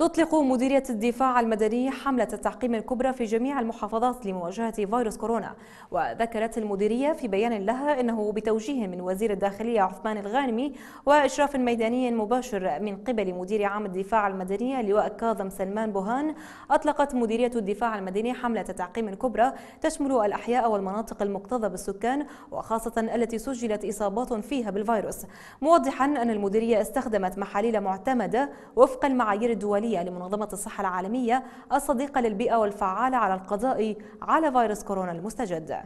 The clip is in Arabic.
تطلق مديرية الدفاع المدني حملة التعقيم الكبرى في جميع المحافظات لمواجهة فيروس كورونا وذكرت المديرية في بيان لها أنه بتوجيه من وزير الداخلية عثمان الغانمي وإشراف ميداني مباشر من قبل مدير عام الدفاع المدني اللواء كاظم سلمان بوهان أطلقت مديرية الدفاع المدني حملة التعقيم الكبرى تشمل الأحياء والمناطق المكتظة بالسكان وخاصة التي سجلت إصابات فيها بالفيروس موضحا أن المديرية استخدمت محاليل معتمدة وفق المعايير الدولية الدولية لمنظمة الصحة العالمية الصديقة للبيئة والفعالة على القضاء على فيروس كورونا المستجد